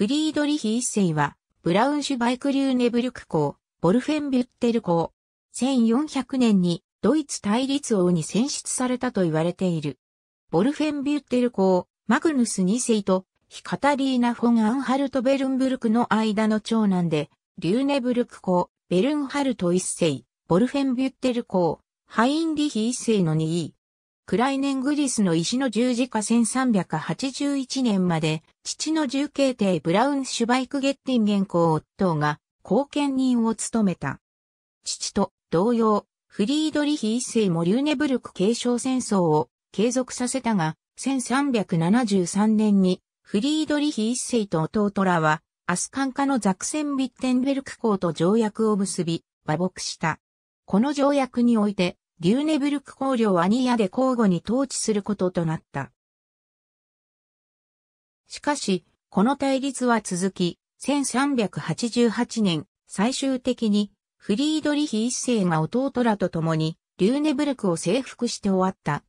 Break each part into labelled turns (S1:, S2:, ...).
S1: フリードリヒ一世は、ブラウンシュバイクリューネブルク公、ボルフェンビュッテル公。1400年にドイツ対立王に選出されたと言われている。ボルフェンビュッテル公、マグヌス二世とヒカタリーナ・フォン・アンハルト・ベルンブルクの間の長男で、リューネブルク公、ベルンハルト一世、ボルフェンビュッテル公、ハインリヒ一世の2位、クライネングリスの石の十字架1381年まで、父の重慶帝ブラウンシュバイクゲッティン元公夫が後見人を務めた。父と同様、フリードリヒ一世もリューネブルク継承戦争を継続させたが、1373年にフリードリヒ一世と弟らは、アスカンカのザクセンビッテンベルク公と条約を結び、和睦した。この条約において、リューネブルク公領はニアで交互に統治することとなった。しかし、この対立は続き、1388年、最終的に、フリードリヒ一世が弟らと共に、リューネブルクを征服して終わった。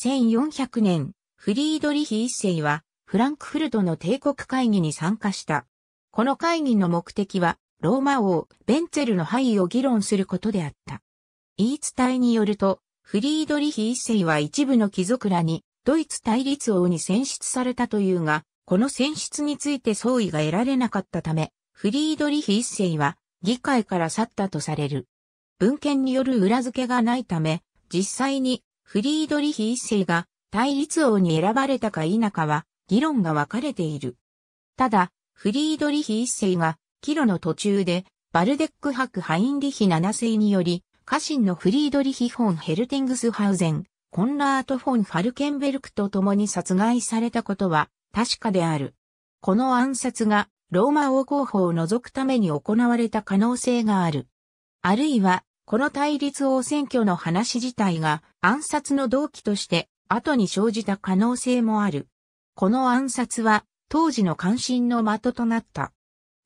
S1: 1400年、フリードリヒ一世は、フランクフルトの帝国会議に参加した。この会議の目的は、ローマ王、ベンツェルの範囲を議論することであった。言い伝えによると、フリードリヒ一世は一部の貴族らに、ドイツ対立王に選出されたというが、この選出について相違が得られなかったため、フリードリヒ一世は議会から去ったとされる。文献による裏付けがないため、実際にフリードリヒ一世が対立王に選ばれたか否かは議論が分かれている。ただ、フリードリヒ一世が、キロの途中で、バルデック伯ハインリヒ七世により、家臣のフリードリヒ・フォン・ヘルティングスハウゼン、コンラート・フォン・ファルケンベルクと共に殺害されたことは確かである。この暗殺がローマ王候補を除くために行われた可能性がある。あるいは、この対立王選挙の話自体が暗殺の動機として後に生じた可能性もある。この暗殺は当時の関心の的となった。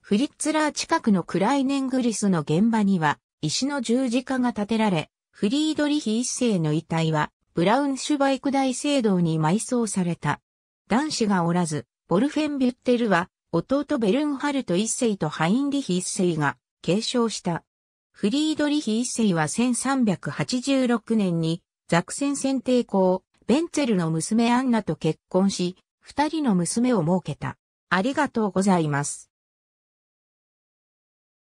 S1: フリッツラー近くのクライネングリスの現場には石の十字架が建てられ、フリードリヒ一世の遺体は、ブラウンシュバイク大聖堂に埋葬された。男子がおらず、ボルフェンビュッテルは、弟ベルンハルト一世とハインリヒ一世が継承した。フリードリヒ一世は1386年に、ザクセン選定校、ベンツェルの娘アンナと結婚し、二人の娘を設けた。ありがとうございます。